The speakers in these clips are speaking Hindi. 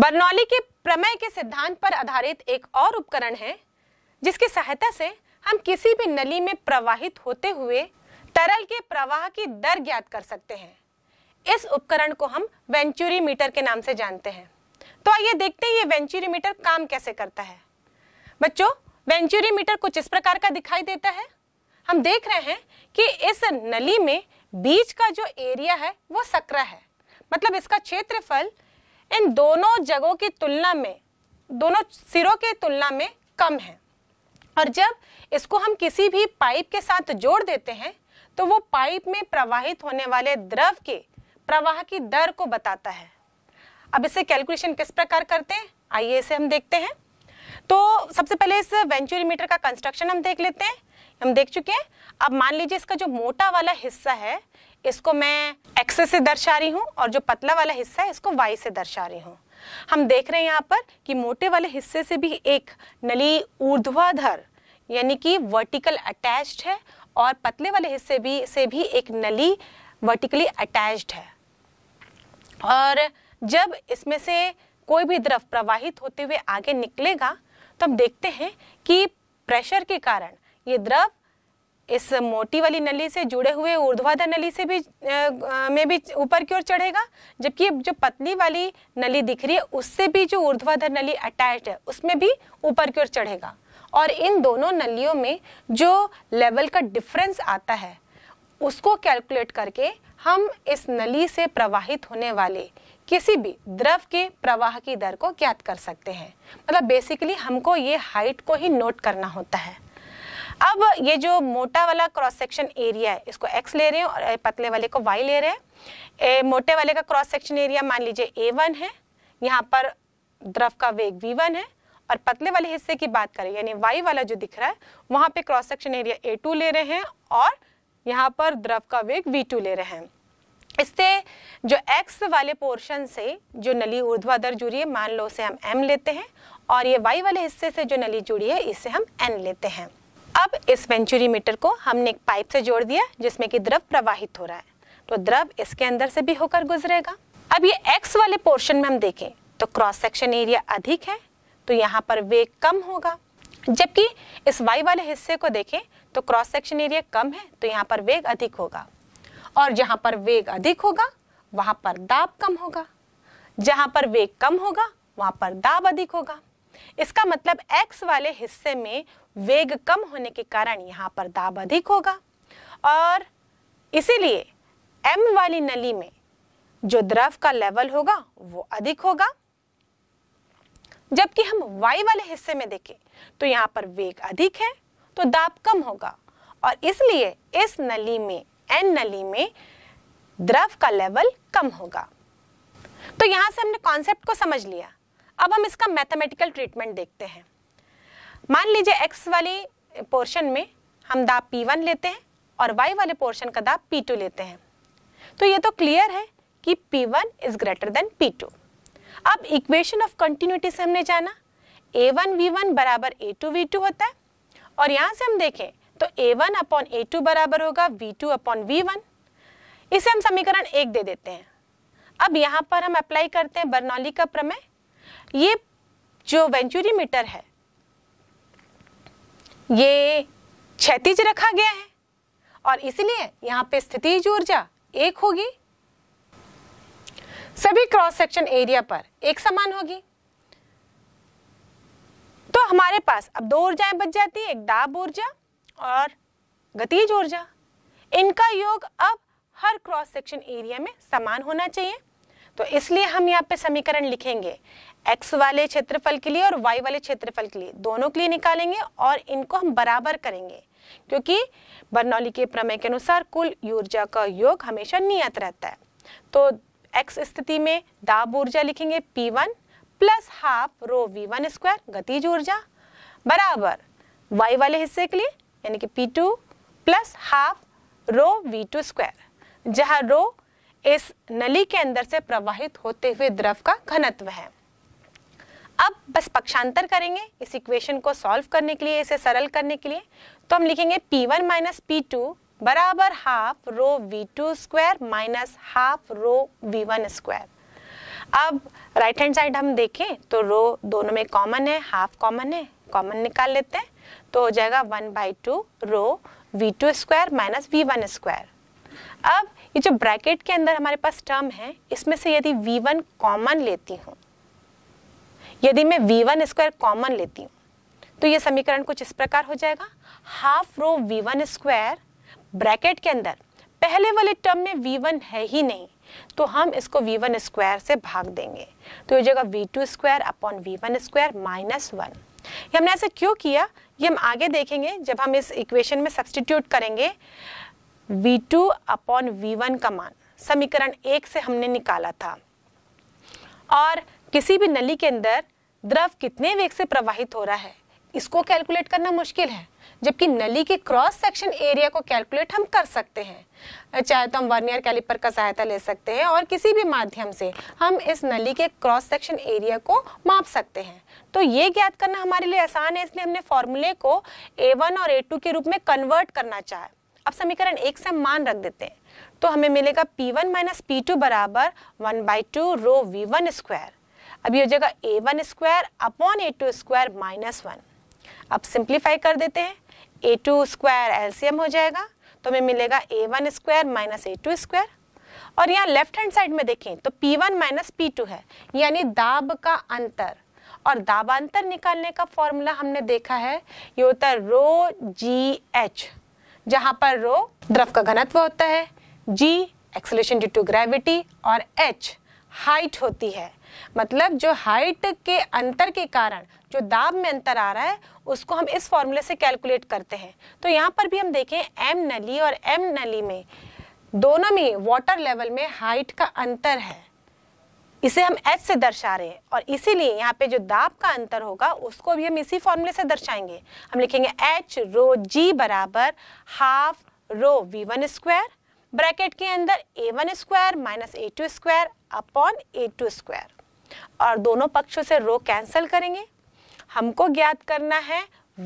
बर्नौली के प्रमेय के सिद्धांत पर आधारित एक और उपकरण है जिसकी सहायता से हम किसी भी नली में प्रवाहित होते हुए तरल के प्रवाह की दर ज्ञात कर सकते हैं इस उपकरण को हम वेंचुरी मीटर के नाम से जानते हैं तो आइए देखते हैं ये वेंचुरी मीटर काम कैसे करता है बच्चों वेंचुरी मीटर कुछ इस प्रकार का दिखाई देता है हम देख रहे हैं कि इस नली में बीच का जो एरिया है वो सक्रा है मतलब इसका क्षेत्रफल इन दोनों जगहों की तुलना में दोनों सिरों की तुलना में कम है और जब इसको हम किसी भी पाइप के साथ जोड़ देते हैं तो वो पाइप में प्रवाहित होने वाले द्रव के प्रवाह की दर को बताता है अब इसे कैलकुलेशन किस प्रकार करते हैं आइए इसे हम देखते हैं तो सबसे पहले इस वेंचुरीमीटर का कंस्ट्रक्शन हम देख लेते हैं हम देख चुके हैं अब मान लीजिए इसका जो मोटा वाला हिस्सा है इसको मैं एक्स से दर्शा रही हूँ और जो पतला वाला हिस्सा है इसको वाई से दर्शा रही हूँ हम देख रहे हैं यहाँ पर कि मोटे वाले हिस्से से भी एक नली ऊर्ध्वाधर यानी कि वर्टिकल अटैच्ड है और पतले वाले हिस्से भी से भी एक नली वर्टिकली अटैच्ड है और जब इसमें से कोई भी द्रव प्रवाहित होते हुए आगे निकलेगा तो हम देखते हैं कि प्रेशर के कारण ये द्रव इस मोटी वाली नली से जुड़े हुए ऊर्ध्वाधर नली से भी आ, में भी ऊपर की ओर चढ़ेगा जबकि जो पतली वाली नली दिख रही है उससे भी जो ऊर्ध्वाधर नली अटैच है उसमें भी ऊपर की ओर चढ़ेगा और इन दोनों नलियों में जो लेवल का डिफरेंस आता है उसको कैलकुलेट करके हम इस नली से प्रवाहित होने वाले किसी भी द्रव के प्रवाह की दर को ज्ञात कर सकते हैं मतलब बेसिकली हमको ये हाइट को ही नोट करना होता है अब ये जो मोटा वाला क्रॉस सेक्शन एरिया है इसको एक्स ले रहे हैं और पतले वाले को वाई ले रहे हैं ए, मोटे वाले का क्रॉस सेक्शन एरिया मान लीजिए ए वन है यहाँ पर द्रव का वेग वी वन है और पतले वाले हिस्से की बात करें यानी वाई वाला जो दिख रहा है वहाँ पे cross section area A two ले रहे हैं और यहाँ पर द्रव का वेग वी टू ले रहे हैं इससे जो एक्स वाले पोर्शन से जो नली ऊर्ध्वाधर जुड़ी है मान लो उसे हम एम लेते हैं और ये वाई वाले हिस्से से जो नली जुड़ी है इसे हम एन लेते हैं अब इस वेंचुरी मीटर को हमने एक पाइप से जोड़ दिया जिसमें कि द्रव प्रवाहित हो रहा है तो द्रव इसके अंदर से भी होकर गुजरेगा अब ये एक्स वाले पोर्शन में हम देखें तो क्रॉस सेक्शन एरिया अधिक है तो यहाँ पर वेग कम होगा जबकि इस वाई वाले हिस्से को देखें तो क्रॉस सेक्शन एरिया कम है तो यहाँ पर वेग अधिक होगा और जहाँ पर वेग अधिक होगा वहाँ पर दाब कम होगा जहाँ पर वेग कम होगा वहाँ पर दाब अधिक होगा इसका मतलब एक्स वाले हिस्से में वेग कम होने के कारण यहाँ पर दाब अधिक होगा और इसीलिए एम वाली नली में जो द्रव का लेवल होगा वो अधिक होगा जबकि हम y वाले हिस्से में देखें तो यहाँ पर वेग अधिक है तो दाब कम होगा और इसलिए इस नली में n नली में द्रव का लेवल कम होगा तो यहाँ से हमने कॉन्सेप्ट को समझ लिया अब हम इसका मैथमेटिकल ट्रीटमेंट देखते हैं मान लीजिए एक्स वाली पोर्शन में हम दाब पी वन लेते हैं और वाई वाले पोर्शन का दाब पी टू लेते हैं तो ये तो क्लियर है कि P one is greater than P two अब इक्वेशन ऑफ कंटिन्यूटी से हमने जाना ए वन वी वन बराबर ए टू वी टू होता है और यहाँ से हम देखें तो A one upon A two बराबर होगा V two upon V one इसे हम समीकरण एक दे देते हैं अब यहाँ पर हम अप्लाई करते हैं बर्नौली का प्रमेय ये जो वेंचुरी मीटर है ये क्षतिज रखा गया है और इसलिए यहाँ पे स्थिति ऊर्जा एक होगी सभी क्रॉस सेक्शन एरिया पर एक समान होगी तो हमारे पास अब दो ऊर्जाएं बच जाती है एक दाब ऊर्जा और गतिज ऊर्जा इनका योग अब हर क्रॉस सेक्शन एरिया में समान होना चाहिए तो इसलिए हम यहाँ पे समीकरण लिखेंगे एक्स वाले क्षेत्रफल के लिए और वाई वाले क्षेत्रफल के लिए दोनों के लिए निकालेंगे और इनको हम बराबर करेंगे क्योंकि बर्नौली के प्रमेय के अनुसार कुल ऊर्जा का योग हमेशा नियत रहता है तो एक्स स्थिति में दाब ऊर्जा लिखेंगे P one plus half rho V one square गतिज ऊर्जा बराबर वाई वाले हिस्से के लिए यानी कि P two plus half rho V two square जहाँ रो इस नली के अंदर से प्रवाहित होते हुए द्रव का घनत्व है अब बस पक्षांतर करेंगे इस इक्वेशन को सॉल्व करने के लिए इसे सरल करने के लिए तो हम लिखेंगे P1 वन माइनस पी बराबर half rho V two square minus half rho V one square अब राइट हैंड साइड हम देखें तो रो दोनों में कॉमन है हाफ कॉमन है कॉमन निकाल लेते हैं तो हो जाएगा one by two rho V two square minus V one square अब ये जो ब्रैकेट के अंदर हमारे पास टर्म है इसमें से यदि V1 कॉमन लेती हूँ यदि मैं वी वन स्क्वायर कॉमन लेती हूँ तो ये समीकरण कुछ इस प्रकार हो जाएगा half rho V one square bracket के अंदर पहले वाले टर्म में वी वन है ही नहीं तो हम इसको वी वन स्क्वायर से भाग देंगे तो ये जगह V two square upon V one square minus one ये हमने ऐसे क्यों किया ये हम आगे देखेंगे जब हम इस इक्वेशन में सब्सटीट्यूट करेंगे V two upon V one का मान समीकरण एक से हमने निकाला था और किसी भी नली के अंदर द्रव कितने वेग से प्रवाहित हो रहा है इसको कैलकुलेट करना मुश्किल है जबकि नली के क्रॉस सेक्शन एरिया को कैलकुलेट हम कर सकते हैं चाहे तो हम वर्नियर कैलिपर का सहायता ले सकते हैं और किसी भी माध्यम से हम इस नली के क्रॉस सेक्शन एरिया को माप सकते हैं तो ये ज्ञात करना हमारे लिए आसान है इसलिए हमने फॉर्मूले को वन और टू के रूप में कन्वर्ट करना चाहे अब समीकरण एक से मान रख देते हैं तो हमें मिलेगा P one minus P two बराबर one by two rho V one square अब ये हो जाएगा A one square upon A two square minus one अब सिंप्लीफाई कर देते हैं ए टू स्क्वायर एल्सियम हो जाएगा तो हमें मिलेगा A one square minus A two square और यहाँ लेफ्ट हैंड साइड में देखें तो P one minus P two है यानी दाब का अंतर और दाबांतर निकालने का फॉर्मूला हमने देखा है ये होता है रो जी एच जहाँ पर रो द्रव का घनत्व होता है G acceleration due to gravity और एच हाइट होती है मतलब जो हाइट के अंतर के कारण जो दाब में अंतर आ रहा है उसको हम इस फॉर्मूले से कैलकुलेट करते हैं तो यहाँ पर भी हम देखें एम नली और एम नली में दोनों में वाटर लेवल में हाइट का अंतर है इसे हम एच से दर्शा रहे हैं और इसीलिए यहाँ पे जो दाब का अंतर होगा उसको भी हम इसी फॉर्मूले से दर्शाएंगे हम लिखेंगे एच रो जी बराबर half rho V one square bracket के अंदर A one square minus A two square upon A two square और दोनों पक्षों से रो कैंसिल करेंगे हमको ज्ञात करना है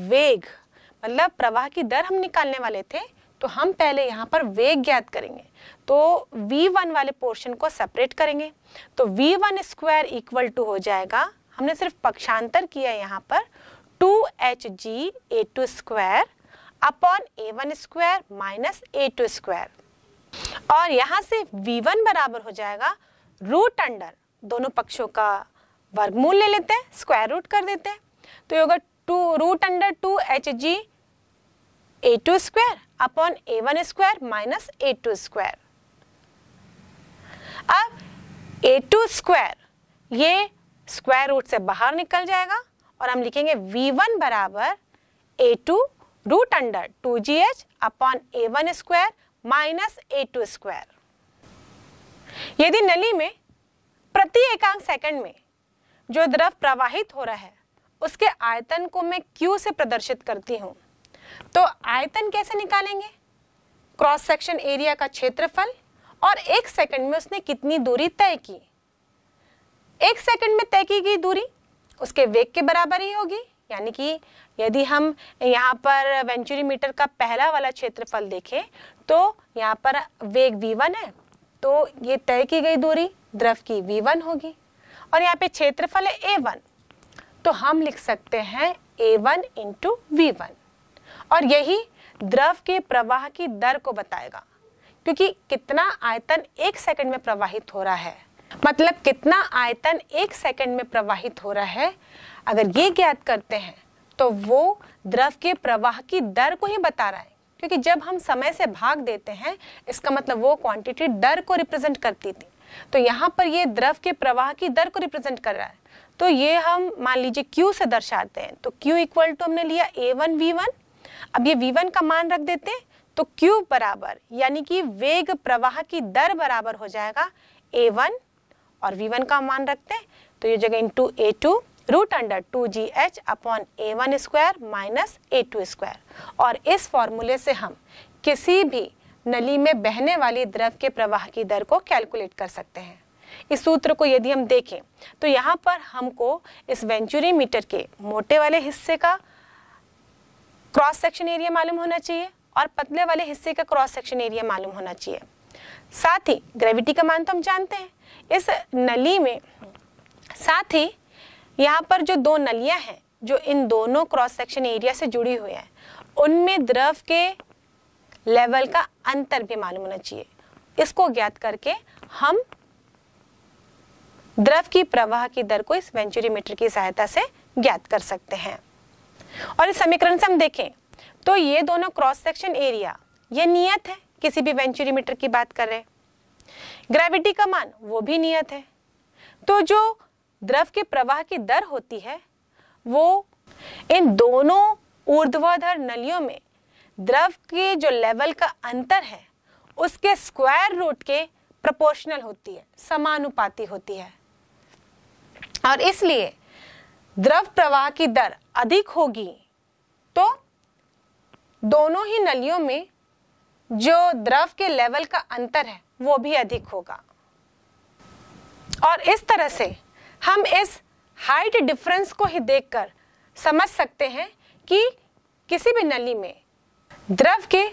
वेग मतलब प्रवाह की दर हम निकालने वाले थे तो हम पहले यहाँ पर वेग ज्ञात करेंगे तो v1 वाले पोर्शन को सेपरेट करेंगे तो v1 one square equal to हो जाएगा हमने सिर्फ पक्षांतर किया यहाँ पर two H G A two square upon A one square minus A two square और यहाँ से v1 बराबर हो जाएगा रूट अंडर दोनों पक्षों का वर्गमूल ले लेते हैं स्क्वायर रूट कर देते हैं तो ये होगा two root under two H G A two square upon A one square minus A two square अब ए टू स्क्वायर ये स्क्वायर रूट से बाहर निकल जाएगा और हम लिखेंगे वी वन बराबर A two root under two G H upon A one square minus A two square यदि नली में प्रति एकांक सेकंड में जो द्रव प्रवाहित हो रहा है उसके आयतन को मैं क्यू से प्रदर्शित करती हूँ तो आयतन कैसे निकालेंगे क्रॉस सेक्शन एरिया का क्षेत्रफल और एक सेकंड में उसने कितनी दूरी तय की एक सेकंड में तय की गई दूरी उसके वेग के बराबर ही होगी यानी कि यदि हम यहाँ पर वेंचुरी मीटर का पहला वाला क्षेत्रफल देखें तो यहाँ पर वेग v1 है तो ये तय की गई दूरी द्रव की वी वन होगी और यहाँ पे क्षेत्रफल है ए वन तो हम लिख सकते हैं A one into V one और यही द्रव के प्रवाह की दर को बताएगा क्योंकि कितना आयतन एक सेकंड में प्रवाहित हो रहा है मतलब कितना आयतन एक सेकंड में प्रवाहित हो रहा है अगर ये ज्ञात करते हैं तो वो द्रव के प्रवाह की दर को ही बता रहा है क्योंकि जब हम समय से भाग देते हैं इसका मतलब वो क्वांटिटी दर को रिप्रेजेंट करती थी तो यहाँ पर ये द्रव के प्रवाह की दर को रिप्रेजेंट कर रहा है तो ये हम मान लीजिए क्यू से दर्शाते हैं तो क्यू इक्वल टू हमने लिया ए वन वी वन अब ये वी वन का मान रख देते हैं तो क्यू बराबर यानी कि वेग प्रवाह की दर बराबर हो जाएगा ए वन और वी वन का मान रखते हैं तो ये जगह into A two root under two G H upon A one square minus A two square और इस फॉर्मूले से हम किसी भी नली में बहने वाली द्रव के प्रवाह की दर को कैलकुलेट कर सकते हैं इस सूत्र को यदि हम देखें तो यहाँ पर हमको इस वेंचुरी मीटर के मोटे वाले हिस्से का क्रॉस सेक्शन एरिया मालूम होना चाहिए और पतले वाले हिस्से का क्रॉस सेक्शन एरिया मालूम होना चाहिए साथ ही ग्रेविटी का मान तो हम जानते हैं इस नली में साथ ही यहाँ पर जो दो नलियां हैं जो इन दोनों क्रॉस सेक्शन एरिया से जुड़ी हुई हैं उनमें द्रव के लेवल का अंतर भी मालूम होना चाहिए इसको ज्ञात करके हम द्रव की प्रवाह की दर को इस वेंचुरीमीटर की सहायता से ज्ञात कर सकते हैं और इस समीकरण से हम देखें तो ये दोनों क्रॉस सेक्शन एरिया ये नियत है किसी भी वेंचुरीमीटर की बात कर रहे ग्रेविटी का मान वो भी नियत है तो जो द्रव के प्रवाह की दर होती है वो इन दोनों ऊर्ध्वाधर नलियों में द्रव के जो लेवल का अंतर है उसके स्क्वायर रूट के प्रपोर्शनल होती है समानुपाती होती है और इसलिए द्रव प्रवाह की दर अधिक होगी तो दोनों ही नलियों में जो द्रव के लेवल का अंतर है वो भी अधिक होगा और इस तरह से हम इस हाइट डिफरेंस को ही देखकर समझ सकते हैं कि किसी भी नली में द्रव के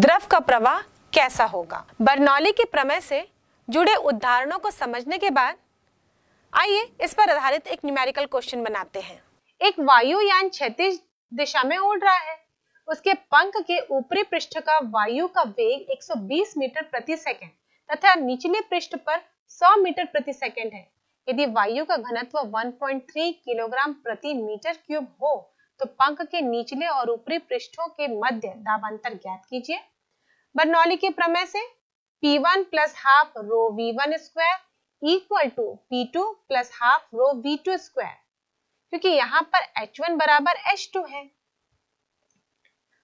द्रव का प्रवाह कैसा होगा बर्नौली के प्रमेय से जुड़े उदाहरणों को समझने के बाद आइए इस पर आधारित एक न्यूमेरिकल क्वेश्चन बनाते हैं एक वायुयान क्षैतिज दिशा में उड़ रहा है उसके पंख के ऊपरी पृष्ठ का वायु का वेग 120 मीटर प्रति सेकंड तथा निचले पृष्ठ पर 100 मीटर प्रति सेकंड है यदि वायु का घनत्व 1.3 किलोग्राम प्रति मीटर क्यूब हो तो पंख के निचले और ऊपरी पृष्ठों के मध्य दाब अंतर ज्ञात कीजिए बर्नौली के प्रमेय से P1 one plus half rho V one square equal to P two plus half rho V two square क्योंकि यहाँ पर H1 बराबर H2 है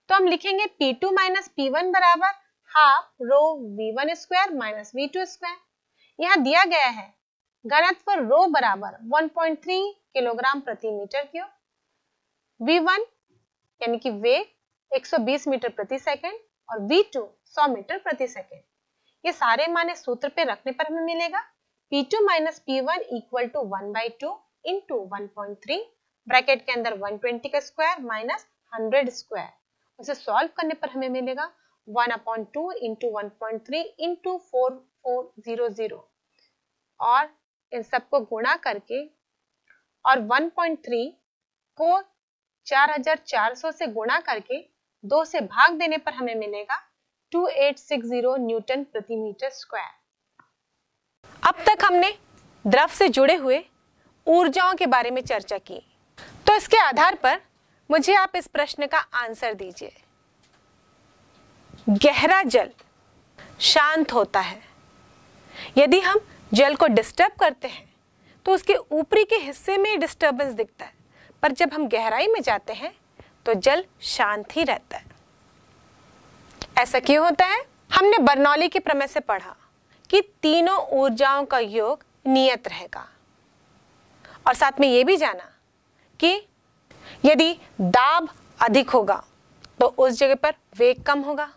तो हम लिखेंगे P2 टू माइनस पी बराबर half rho V one square minus V two square यहाँ दिया गया है घनत्व पर रो बराबर 1.3 किलोग्राम प्रति मीटर क्यों V1 यानी कि वे 120 मीटर प्रति सेकंड और V2 100 मीटर प्रति सेकंड ये सारे माने सूत्र पे रखने पर हमें मिलेगा P2 minus P one equal to one by two into one bracket के अंदर 120 का स्क्वायर माइनस 100 स्क्वायर उसे सॉल्व करने पर हमें मिलेगा 1 upon two into one point three into four four zero zero और इन सबको गुणा करके और 1.3 को 4400 से गुणा करके दो से भाग देने पर हमें मिलेगा 2860 न्यूटन प्रति मीटर स्क्वायर अब तक हमने द्रव से जुड़े हुए ऊर्जाओं के बारे में चर्चा की तो इसके आधार पर मुझे आप इस प्रश्न का आंसर दीजिए गहरा जल शांत होता है यदि हम जल को डिस्टर्ब करते हैं तो उसके ऊपरी के हिस्से में डिस्टर्बेंस दिखता है पर जब हम गहराई में जाते हैं तो जल शांत ही रहता है ऐसा क्यों होता है हमने बर्नौली के प्रमेय से पढ़ा कि तीनों ऊर्जाओं का योग नियत रहेगा और साथ में ये भी जाना कि यदि दाब अधिक होगा तो उस जगह पर वेग कम होगा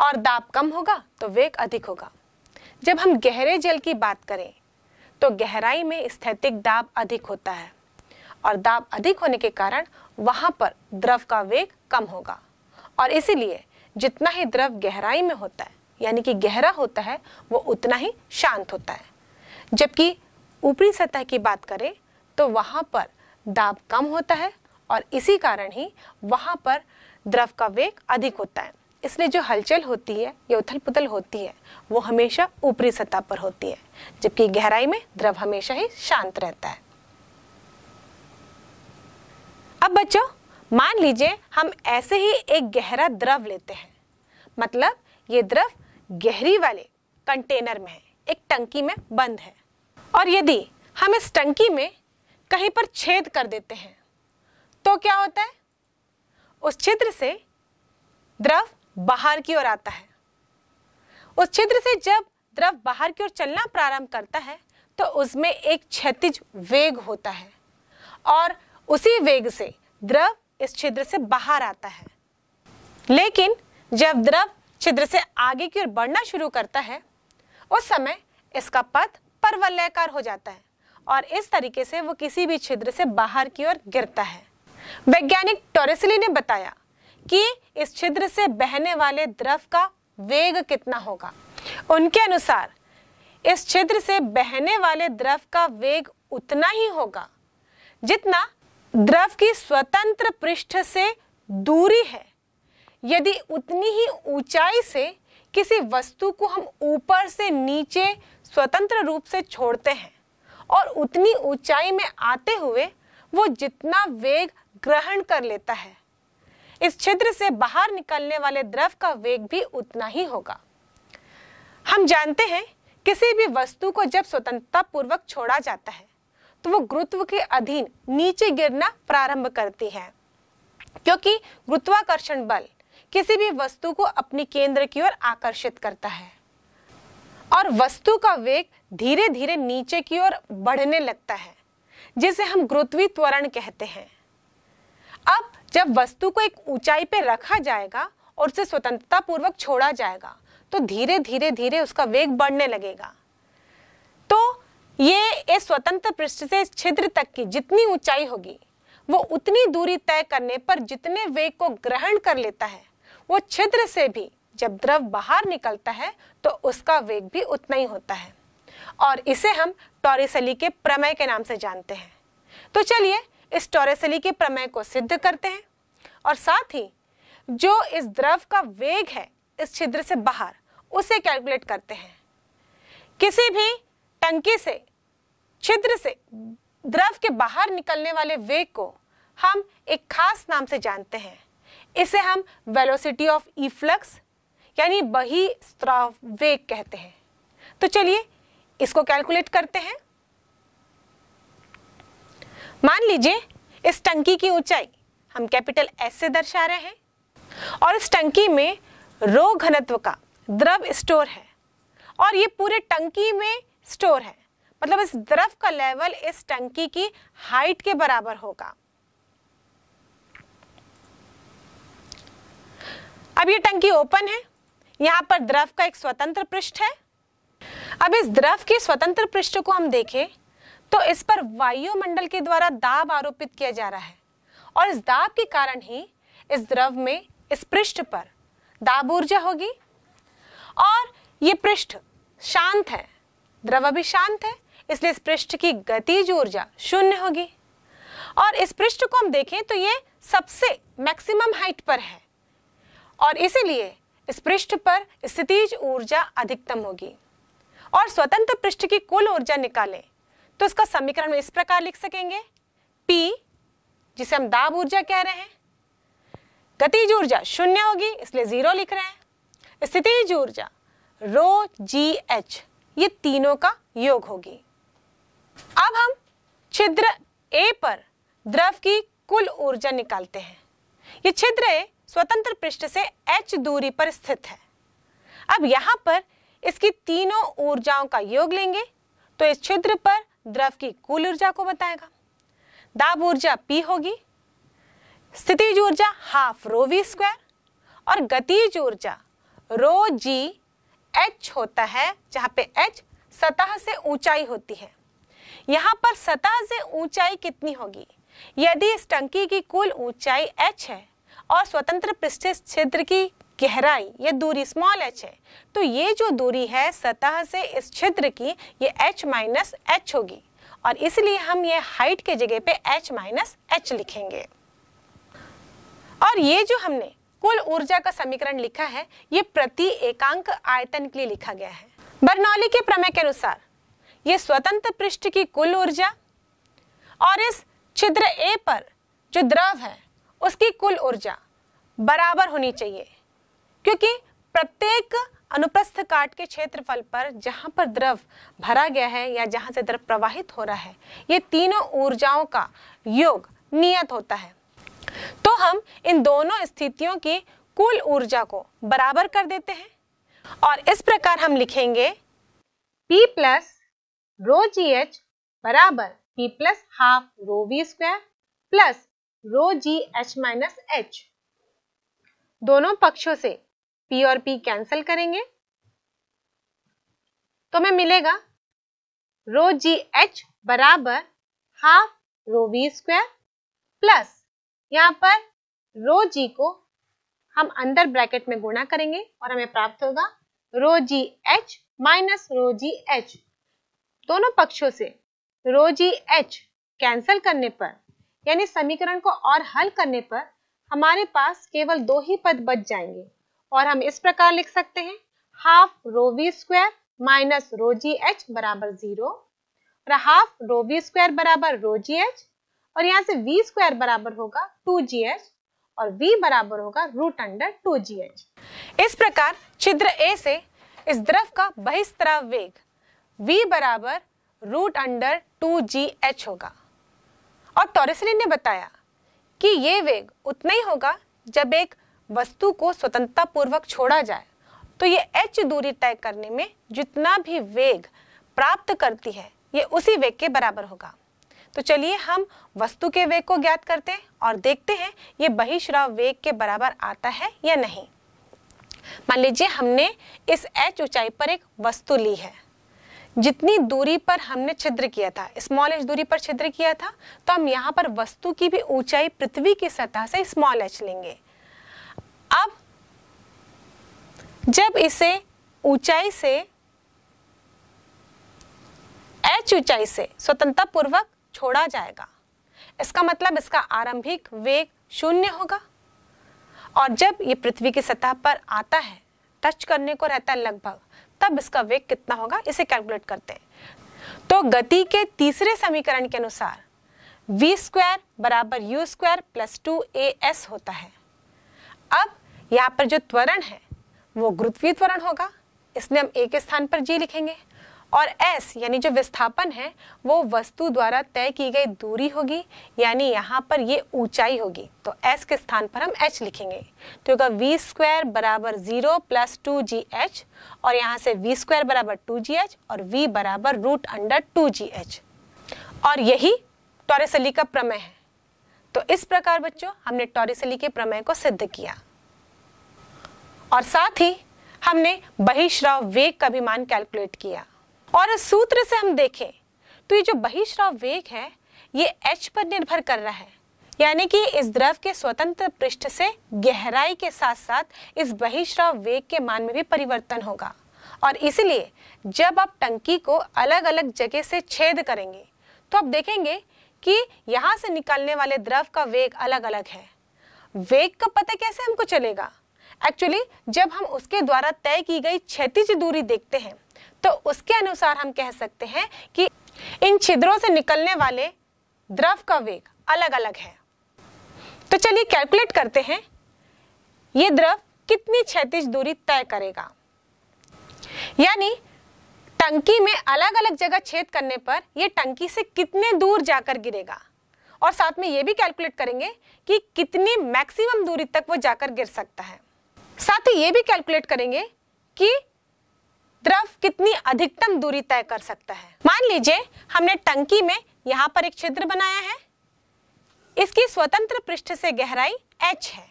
और दाब कम होगा तो वेग अधिक होगा जब हम गहरे जल की बात करें तो गहराई में स्थैतिक दाब अधिक होता है और दाब अधिक होने के कारण वहाँ पर द्रव का वेग कम होगा और इसीलिए जितना ही द्रव गहराई में होता है यानी कि गहरा होता है वो उतना ही शांत होता है जबकि ऊपरी सतह की बात करें तो वहाँ पर दाब कम होता है और इसी कारण ही वहाँ पर द्रव का वेग अधिक होता है इसलिए जो हलचल होती है या उथल पुथल होती है वो हमेशा ऊपरी सतह पर होती है जबकि गहराई में द्रव हमेशा ही शांत रहता है अब बच्चों मान लीजिए हम ऐसे ही एक गहरा द्रव लेते हैं मतलब ये द्रव गहरी वाले कंटेनर में है एक टंकी में बंद है और यदि हम इस टंकी में कहीं पर छेद कर देते हैं तो क्या होता है उस छिद्र से द्रव बाहर की ओर आता है उस छिद्र से जब द्रव बाहर की ओर चलना प्रारंभ करता है तो उसमें एक क्षतिज वेग होता है और उसी वेग से द्रव इस छिद्र से बाहर आता है लेकिन जब द्रव छिद्र से आगे की ओर बढ़ना शुरू करता है उस समय इसका पथ परवलयकार हो जाता है और इस तरीके से वो किसी भी छिद्र से बाहर की ओर गिरता है वैज्ञानिक टोरेसिली ने बताया कि इस छिद्र से बहने वाले द्रव का वेग कितना होगा उनके अनुसार इस छिद्र से बहने वाले द्रव का वेग उतना ही होगा जितना द्रव की स्वतंत्र पृष्ठ से दूरी है यदि उतनी ही ऊंचाई से किसी वस्तु को हम ऊपर से नीचे स्वतंत्र रूप से छोड़ते हैं और उतनी ऊंचाई में आते हुए वो जितना वेग ग्रहण कर लेता है इस छिद्र से बाहर निकलने वाले द्रव का वेग भी उतना ही होगा हम जानते हैं किसी भी वस्तु को जब स्वतंत्रता पूर्वक छोड़ा जाता है तो वो गुरुत्व के अधीन नीचे गिरना प्रारंभ करती है क्योंकि गुरुत्वाकर्षण बल किसी भी वस्तु को अपने केंद्र की ओर आकर्षित करता है और वस्तु का वेग धीरे धीरे नीचे की ओर बढ़ने लगता है जिसे हम गुरुत्वीय त्वरण कहते हैं अब जब वस्तु को एक ऊंचाई पर रखा जाएगा और उसे स्वतंत्रता पूर्वक छोड़ा जाएगा तो धीरे धीरे धीरे उसका वेग बढ़ने लगेगा तो ये इस स्वतंत्र पृष्ठ से छिद्र तक की जितनी ऊंचाई होगी वो उतनी दूरी तय करने पर जितने वेग को ग्रहण कर लेता है वो छिद्र से भी जब द्रव बाहर निकलता है तो उसका वेग भी उतना ही होता है और इसे हम टॉरिसली के प्रमेय के नाम से जानते हैं तो चलिए इस टोरेसली के प्रमेय को सिद्ध करते हैं और साथ ही जो इस द्रव का वेग है इस छिद्र से बाहर उसे कैलकुलेट करते हैं किसी भी टंकी से छिद्र से द्रव के बाहर निकलने वाले वेग को हम एक खास नाम से जानते हैं इसे हम वेलोसिटी ऑफ इफ्लक्स यानी बही स्त्राव वेग कहते हैं तो चलिए इसको कैलकुलेट करते हैं मान लीजिए इस टंकी की ऊंचाई हम कैपिटल एस से दर्शा रहे हैं और इस टंकी में रो घनत्व का द्रव स्टोर है और ये पूरे टंकी में स्टोर है मतलब इस द्रव का लेवल इस टंकी की हाइट के बराबर होगा अब ये टंकी ओपन है यहां पर द्रव का एक स्वतंत्र पृष्ठ है अब इस द्रव के स्वतंत्र पृष्ठ को हम देखें तो इस पर वायुमंडल के द्वारा दाब आरोपित किया जा रहा है और इस दाब के कारण ही इस द्रव में इस पृष्ठ पर दाब ऊर्जा होगी और ये पृष्ठ शांत है द्रव अभी शांत है इसलिए इस पृष्ठ की गतिज ऊर्जा शून्य होगी और इस पृष्ठ को हम देखें तो ये सबसे मैक्सिमम हाइट पर है और इसीलिए इस पृष्ठ पर स्थितिज ऊर्जा अधिकतम होगी और स्वतंत्र पृष्ठ की कुल ऊर्जा निकालें तो इसका समीकरण इस प्रकार लिख सकेंगे P जिसे हम दाब ऊर्जा कह रहे हैं गतिज ऊर्जा शून्य होगी इसलिए जीरो लिख रहे हैं स्थिति ऊर्जा रो जी एच ये तीनों का योग होगी अब हम छिद्र ए पर द्रव की कुल ऊर्जा निकालते हैं ये छिद्र ए स्वतंत्र पृष्ठ से एच दूरी पर स्थित है अब यहां पर इसकी तीनों ऊर्जाओं का योग लेंगे तो इस छिद्र पर द्रव की कुल ऊर्जा को बताएगा दाब ऊर्जा पी होगी स्थितिज ऊर्जा हाफ रो वी स्क्वायर और गतिज ऊर्जा रो जी एच होता है जहां पे एच सतह से ऊंचाई होती है यहां पर सतह से ऊंचाई कितनी होगी यदि इस टंकी की कुल ऊंचाई एच है और स्वतंत्र पृष्ठ छिद्र की गहराई ये दूरी स्मॉल एच है तो ये जो दूरी है सतह से इस छिद्र की ये एच माइनस एच होगी और इसलिए हम ये हाइट के जगह पे एच माइनस एच लिखेंगे और ये जो हमने कुल ऊर्जा का समीकरण लिखा है ये प्रति एकांक आयतन के लिए लिखा गया है बर्नौली के प्रमेय के अनुसार ये स्वतंत्र पृष्ठ की कुल ऊर्जा और इस छिद्र ए पर जो द्रव है उसकी कुल ऊर्जा बराबर होनी चाहिए क्योंकि प्रत्येक अनुप्रस्थ काट के क्षेत्रफल पर जहां पर द्रव भरा गया है या जहां से द्रव प्रवाहित हो रहा है ये तीनों ऊर्जाओं का योग नियत होता है तो हम इन दोनों स्थितियों की कुल ऊर्जा को बराबर कर देते हैं और इस प्रकार हम लिखेंगे P plus rho G H बराबर P plus half rho V square plus rho G H minus H दोनों पक्षों से P और P कैंसिल करेंगे तो हमें मिलेगा रो जी एच बराबर half rho V square plus यहाँ पर रो जी को हम अंदर ब्रैकेट में गुणा करेंगे और हमें प्राप्त होगा rho G H minus rho G H दोनों पक्षों से रो जी एच कैंसिल करने पर यानी समीकरण को और हल करने पर हमारे पास केवल दो ही पद बच जाएंगे और हम इस प्रकार लिख सकते हैं half rho V square minus rho G H बराबर जीरो और हाफ रो वी स्क्वायर बराबर रो जी एच और यहाँ से वी स्क्वायर बराबर होगा टू जी एच और v बराबर होगा root under two G H इस प्रकार छिद्र ए से इस द्रव का बहिस्तरा वेग v बराबर root under two G H होगा और टॉरेसली ने बताया कि ये वेग उतना ही होगा जब एक वस्तु को स्वतंत्रता पूर्वक छोड़ा जाए तो ये एच दूरी तय करने में जितना भी वेग प्राप्त करती है ये उसी वेग के बराबर होगा तो चलिए हम वस्तु के वेग को ज्ञात करते हैं और देखते हैं ये बहिश्राव वेग के बराबर आता है या नहीं मान लीजिए हमने इस एच ऊंचाई पर एक वस्तु ली है जितनी दूरी पर हमने छिद्र किया था स्मॉल एच दूरी पर छिद्र किया था तो हम यहाँ पर वस्तु की भी ऊंचाई पृथ्वी की सतह से स्मॉल एच लेंगे अब जब इसे ऊंचाई से एच ऊंचाई से स्वतंत्रता पूर्वक छोड़ा जाएगा इसका मतलब इसका आरंभिक वेग शून्य होगा और जब ये पृथ्वी की सतह पर आता है टच करने को रहता है लगभग तब इसका वेग कितना होगा इसे कैलकुलेट करते हैं तो गति के तीसरे समीकरण के अनुसार वी स्क्वायर बराबर U square plus two A S होता है अब यहाँ पर जो त्वरण है वो गुरुत्वीय त्वरण होगा इसलिए हम ए के स्थान पर जी लिखेंगे और एस यानी जो विस्थापन है वो वस्तु द्वारा तय की गई दूरी होगी यानी यहाँ पर ये ऊंचाई होगी तो एस के स्थान पर हम एच लिखेंगे तो होगा वी स्क्वायर बराबर zero plus two G H और यहाँ से वी स्क्वायर बराबर टू जी एच और वी बराबर root under two G H और यही टॉरेसली का प्रमेय है तो इस प्रकार बच्चों हमने टॉरेसली के प्रमेय को सिद्ध किया और साथ ही हमने बहिश्राव वेग का भी मान कैलकुलेट किया और इस सूत्र से हम देखें तो ये जो बहिश्राव वेग है ये एच पर निर्भर कर रहा है यानी कि इस द्रव के स्वतंत्र पृष्ठ से गहराई के साथ साथ इस बहिश्राव वेग के मान में भी परिवर्तन होगा और इसलिए जब आप टंकी को अलग अलग जगह से छेद करेंगे तो आप देखेंगे कि यहाँ से निकलने वाले द्रव का वेग अलग अलग है वेग का पता कैसे हमको चलेगा एक्चुअली जब हम उसके द्वारा तय की गई क्षतिज दूरी देखते हैं तो उसके अनुसार हम कह सकते हैं कि इन छिद्रों से निकलने वाले द्रव का वेग अलग अलग है तो चलिए कैलकुलेट करते हैं ये द्रव कितनी क्षतिज दूरी तय करेगा यानी टंकी में अलग अलग जगह छेद करने पर यह टंकी से कितने दूर जाकर गिरेगा और साथ में ये भी कैलकुलेट करेंगे कि कितनी मैक्सिमम दूरी तक वो जाकर गिर सकता है साथ ही ये भी कैलकुलेट करेंगे कि द्रव कितनी अधिकतम दूरी तय कर सकता है मान लीजिए हमने टंकी में यहाँ पर एक छिद्र बनाया है इसकी स्वतंत्र पृष्ठ से गहराई h है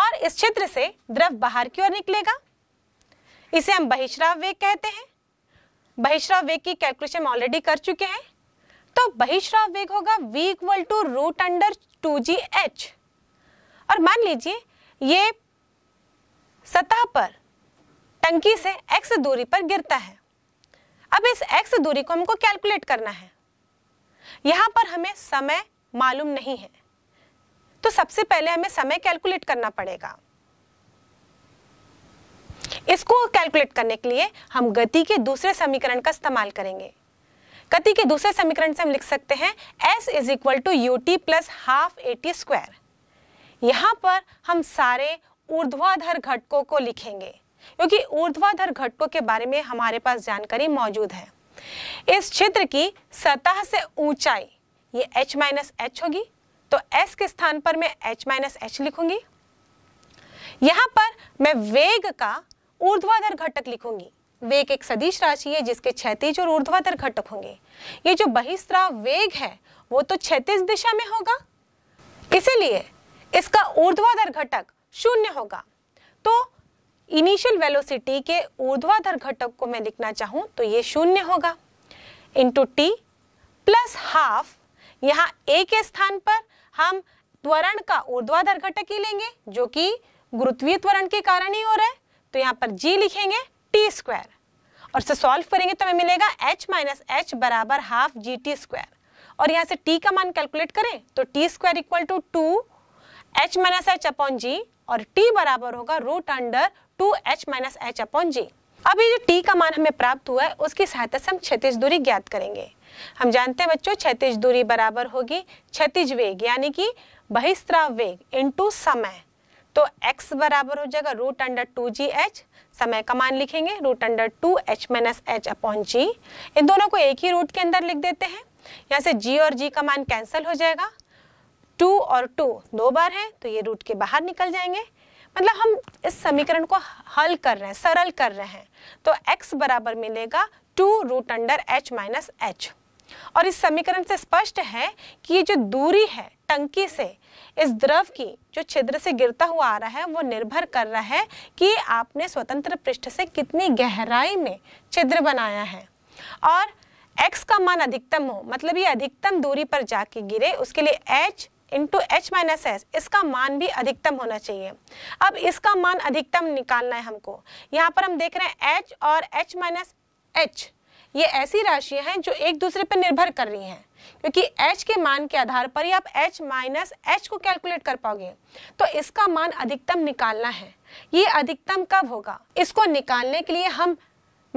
और इस छिद्र से द्रव बाहर की ओर निकलेगा इसे हम बहिश्राव वेग कहते हैं बहिश्राव वेग की कैलकुलेशन ऑलरेडी कर चुके हैं तो बहिश्राव वेग होगा v equal to root under two G H और मान लीजिए ये सतह पर टंकी से x दूरी पर गिरता है अब इस x दूरी को हमको कैलकुलेट करना है यहां पर हमें समय मालूम नहीं है तो सबसे पहले हमें समय कैलकुलेट करना पड़ेगा इसको कैलकुलेट करने के लिए हम गति के दूसरे समीकरण का इस्तेमाल करेंगे गति के दूसरे समीकरण से हम लिख सकते हैं s is equal to U T plus half A T square यहां पर हम सारे ऊर्ध्वाधर घटकों को लिखेंगे क्योंकि ऊर्ध्वाधर घटकों के बारे में हमारे पास जानकारी मौजूद है इस क्षेत्र की सतह से ऊंचाई ये h माइनस एच होगी तो s के स्थान पर मैं h माइनस एच लिखूंगी यहां पर मैं वेग का ऊर्ध्वाधर घटक लिखूंगी वेग एक सदिश राशि है जिसके क्षैतिज और ऊर्ध्वाधर घटक होंगे ये जो बहिस्त्राव वेग है वो तो क्षैतिज दिशा में होगा इसीलिए इसका ऊर्ध्वाधर घटक शून्य होगा तो इनिशियल वेलोसिटी के ऊर्ध्वाधर घटक को मैं लिखना चाहूं तो ये शून्य होगा इंटू टी प्लस हाफ यहाँ ए के स्थान पर हम त्वरण का ऊर्ध्वाधर घटक ही लेंगे जो कि गुरुत्वीय त्वरण के कारण ही हो रहा है तो यहाँ पर जी लिखेंगे टी स्क्वायर और से सॉल्व करेंगे तो हमें मिलेगा एच माइनस एच बराबर हाफ जी टी स्क्वायर और यहाँ से टी का मान कैलकुलेट करें तो T square equal to two H minus H upon G और टी बराबर होगा root under two H minus H upon G अब ये जो टी का मान हमें प्राप्त हुआ है उसकी सहायता से हम क्षतिज दूरी ज्ञात करेंगे हम जानते हैं बच्चों क्षतिज दूरी बराबर होगी क्षतिज वेग यानी कि बहिस्त्राव वेग इंटू समय तो x बराबर हो जाएगा root under two G H समय का मान लिखेंगे root under two H minus H upon G इन दोनों को एक ही रूट के अंदर लिख देते हैं यहाँ से g और g का मान कैंसिल हो जाएगा टू और टू दो बार है तो ये रूट के बाहर निकल जाएंगे मतलब हम इस समीकरण को हल कर रहे हैं सरल कर रहे हैं तो x बराबर मिलेगा two root under H minus H और इस समीकरण से स्पष्ट है कि ये जो दूरी है टंकी से इस द्रव की जो छिद्र से गिरता हुआ आ रहा है वो निर्भर कर रहा है कि आपने स्वतंत्र पृष्ठ से कितनी गहराई में छिद्र बनाया है और x का मान अधिकतम हो मतलब ये अधिकतम दूरी पर जाके गिरे उसके लिए h into H minus S इसका मान भी अधिकतम होना चाहिए अब इसका मान अधिकतम निकालना है हमको यहाँ पर हम देख रहे हैं एच और एच माइनस एच ये ऐसी राशियाँ हैं जो एक दूसरे पर निर्भर कर रही हैं क्योंकि h के मान के आधार पर ही आप h माइनस एच को कैलकुलेट कर पाओगे तो इसका मान अधिकतम निकालना है ये अधिकतम कब होगा इसको निकालने के लिए हम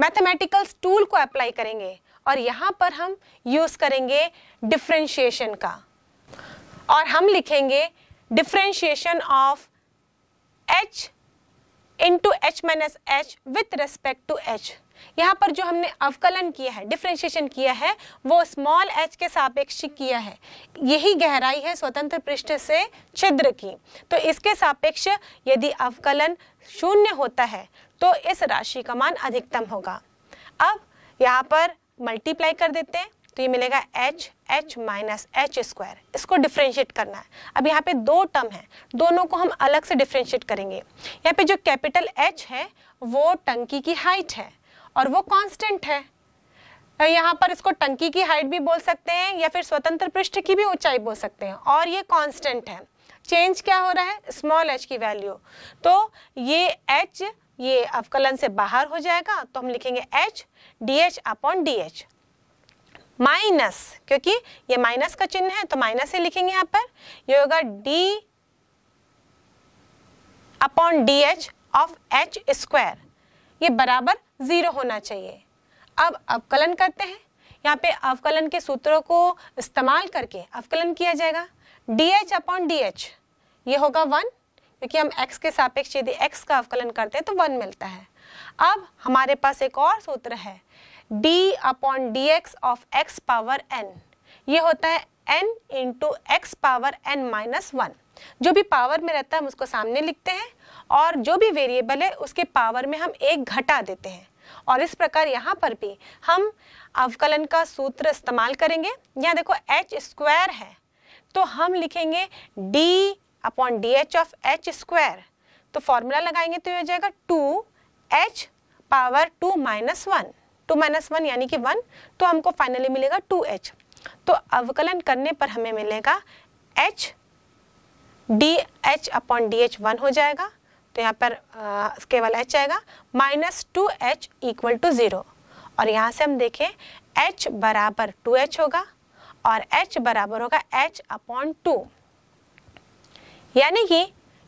मैथमेटिकल्स टूल को अप्लाई करेंगे और यहाँ पर हम यूज़ करेंगे डिफ्रेंशिएशन का और हम लिखेंगे differentiation of H into H minus H with respect to H यहाँ पर जो हमने अवकलन किया है डिफ्रेंशिएशन किया है वो स्मॉल एच के सापेक्ष किया है यही गहराई है स्वतंत्र पृष्ठ से छिद्र की तो इसके सापेक्ष यदि अवकलन शून्य होता है तो इस राशि का मान अधिकतम होगा अब यहाँ पर मल्टीप्लाई कर देते हैं तो ये मिलेगा H H minus H square इसको डिफ्रेंशिएट करना है अब यहाँ पे दो टर्म है दोनों को हम अलग से डिफ्रेंशिएट करेंगे यहाँ पे जो कैपिटल एच है वो टंकी की हाइट है और वो कांस्टेंट है तो यहाँ पर इसको टंकी की हाइट भी बोल सकते हैं या फिर स्वतंत्र पृष्ठ की भी ऊंचाई बोल सकते हैं और ये कॉन्स्टेंट है चेंज क्या हो रहा है स्मॉल एच की वैल्यू तो ये एच ये अवकलन से बाहर हो जाएगा तो हम लिखेंगे H D H upon D H minus क्योंकि ये माइनस का चिन्ह है तो माइनस ही लिखेंगे यहाँ पर ये होगा D upon D H of H square ये बराबर ज़ीरो होना चाहिए अब अवकलन करते हैं यहाँ पे अवकलन के सूत्रों को इस्तेमाल करके अवकलन किया जाएगा D H upon D H ये होगा वन क्योंकि हम एक्स के सापेक्ष यदि एक्स का अवकलन करते हैं तो वन मिलता है अब हमारे पास एक और सूत्र है D upon D X of X power N ये होता है N into X power N minus one जो भी पावर में रहता है हम उसको सामने लिखते हैं और जो भी वेरिएबल है उसके पावर में हम एक घटा देते हैं और इस प्रकार यहाँ पर भी हम अवकलन का सूत्र इस्तेमाल करेंगे यहाँ देखो एच स्क्वायर है तो हम लिखेंगे D upon D H of H square तो फॉर्मूला लगाएंगे तो ये हो जाएगा two H power two minus one two minus one यानी कि वन तो हमको फाइनली मिलेगा टू एच तो अवकलन करने पर हमें मिलेगा H D H upon D H one हो जाएगा तो यहाँ पर आ, केवल एच आएगा minus two H equal to zero और यहाँ से हम देखें एच बराबर टू एच होगा और एच बराबर होगा एच अपॉन टू यानी कि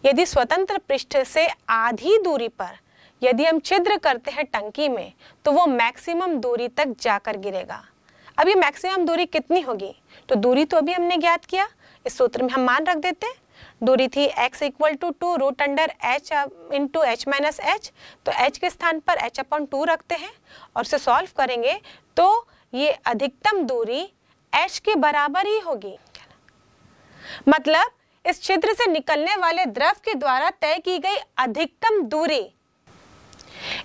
यदि स्वतंत्र पृष्ठ से आधी दूरी पर यदि हम छिद्र करते हैं टंकी में तो वो मैक्सिमम दूरी तक जाकर गिरेगा अब ये मैक्सिमम दूरी कितनी होगी तो दूरी तो अभी हमने ज्ञात किया इस सूत्र में हम मान रख देते हैं दूरी थी x equal to two root under H two H minus H तो h के स्थान पर h अपॉन टू रखते हैं और उसे सॉल्व करेंगे तो ये अधिकतम दूरी h के बराबर ही होगी मतलब इस छिद्र से निकलने वाले द्रव के द्वारा तय की गई अधिकतम दूरी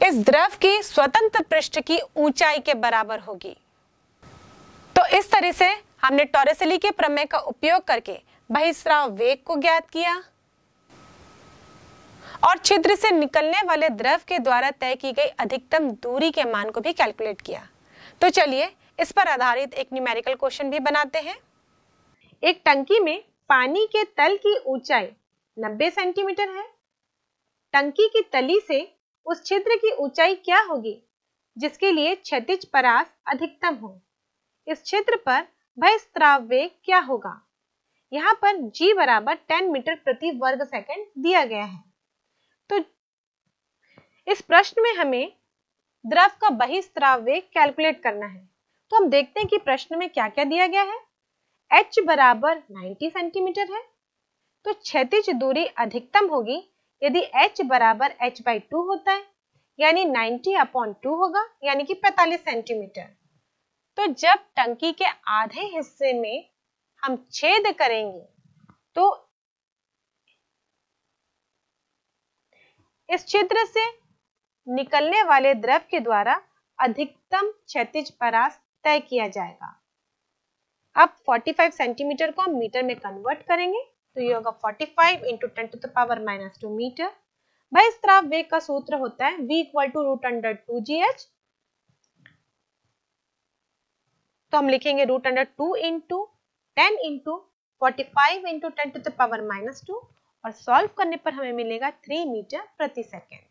इस द्रव की स्वतंत्र पृष्ठ की ऊंचाई के बराबर होगी तो इस तरह से हमने टॉरेसली के प्रमेय का उपयोग करके बहिस्राव वेग को ज्ञात किया और छिद्र से निकलने वाले द्रव के द्वारा तय की गई अधिकतम दूरी के मान को भी कैलकुलेट किया तो चलिए इस पर आधारित एक न्यूमेरिकल क्वेश्चन भी बनाते हैं एक टंकी में पानी के तल की ऊंचाई 90 सेंटीमीटर है टंकी की तली से उस छिद्र की ऊंचाई क्या होगी जिसके लिए क्षतिज परास अधिकतम हो इस क्षेत्र पर भय स्त्राव वेग क्या होगा यहाँ पर g बराबर 10 मीटर प्रति वर्ग सेकंड दिया गया है तो इस प्रश्न में हमें द्रव का बहिस्त्राव वेग कैलकुलेट करना है तो हम देखते हैं कि प्रश्न में क्या क्या दिया गया है h बराबर 90 सेंटीमीटर है तो क्षतिज दूरी अधिकतम होगी यदि h बराबर h बाई टू होता है यानी 90 अपॉन टू होगा यानी कि 45 सेंटीमीटर तो जब टंकी के आधे हिस्से में हम छेद करेंगे तो इस छिद्र से निकलने वाले द्रव के द्वारा अधिकतम क्षतिज परास तय किया जाएगा अब 45 सेंटीमीटर को हम मीटर में कन्वर्ट करेंगे तो ये होगा 45 into ten to the power minus two metre भाई तरह वेग का सूत्र होता है v equal to root under two G H तो हम लिखेंगे root under two into ten into forty five into ten to the power minus two और सॉल्व करने पर हमें मिलेगा थ्री मीटर प्रति सेकेंड